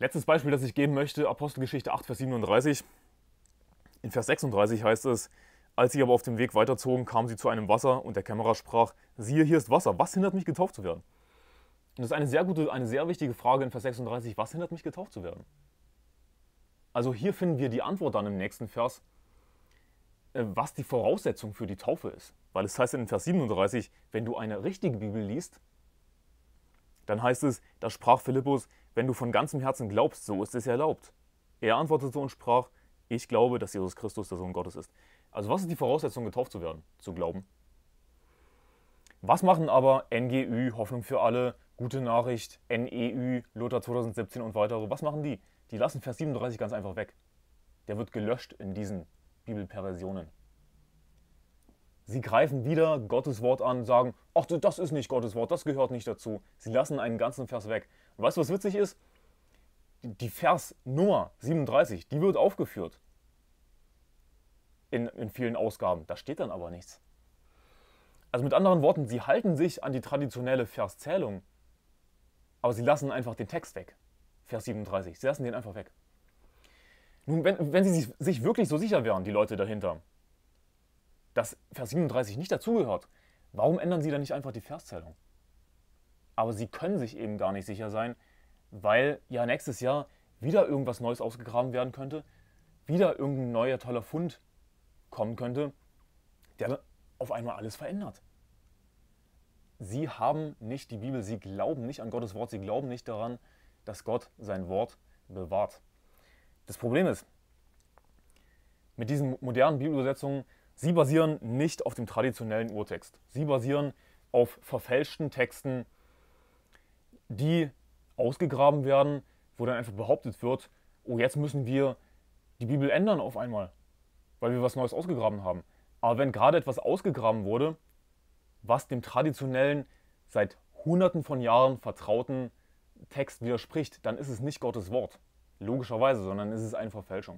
Letztes Beispiel, das ich geben möchte, Apostelgeschichte 8, Vers 37. In Vers 36 heißt es, als sie aber auf dem Weg weiterzogen, kamen sie zu einem Wasser und der Kämmerer sprach, siehe, hier ist Wasser, was hindert mich getauft zu werden? Und das ist eine sehr gute, eine sehr wichtige Frage in Vers 36, was hindert mich getauft zu werden? Also hier finden wir die Antwort dann im nächsten Vers, äh, was die Voraussetzung für die Taufe ist. Weil es heißt in Vers 37, wenn du eine richtige Bibel liest, dann heißt es, da sprach Philippus, wenn du von ganzem Herzen glaubst, so ist es erlaubt. Er antwortete und sprach, ich glaube, dass Jesus Christus der Sohn Gottes ist. Also was ist die Voraussetzung, getauft zu werden, zu glauben? Was machen aber NGÜ, Hoffnung für alle, Gute Nachricht, NEÜ, Luther 2017 und weitere, was machen die? Die lassen Vers 37 ganz einfach weg. Der wird gelöscht in diesen Bibelperversionen. Sie greifen wieder Gottes Wort an, sagen, ach du, das ist nicht Gottes Wort, das gehört nicht dazu. Sie lassen einen ganzen Vers weg. Und weißt du, was witzig ist? Die Versnummer 37, die wird aufgeführt in, in vielen Ausgaben. Da steht dann aber nichts. Also mit anderen Worten, sie halten sich an die traditionelle Verszählung, aber sie lassen einfach den Text weg. Vers 37, sie lassen den einfach weg. Nun, wenn, wenn sie sich, sich wirklich so sicher wären, die Leute dahinter, dass Vers 37 nicht dazugehört, warum ändern sie dann nicht einfach die Verszählung? Aber sie können sich eben gar nicht sicher sein, weil ja nächstes Jahr wieder irgendwas Neues ausgegraben werden könnte, wieder irgendein neuer toller Fund kommen könnte, der auf einmal alles verändert. Sie haben nicht die Bibel, sie glauben nicht an Gottes Wort, sie glauben nicht daran, dass Gott sein Wort bewahrt. Das Problem ist, mit diesen modernen Bibelübersetzungen Sie basieren nicht auf dem traditionellen Urtext. Sie basieren auf verfälschten Texten, die ausgegraben werden, wo dann einfach behauptet wird, oh, jetzt müssen wir die Bibel ändern auf einmal, weil wir was Neues ausgegraben haben. Aber wenn gerade etwas ausgegraben wurde, was dem traditionellen, seit hunderten von Jahren vertrauten Text widerspricht, dann ist es nicht Gottes Wort, logischerweise, sondern ist es eine Verfälschung.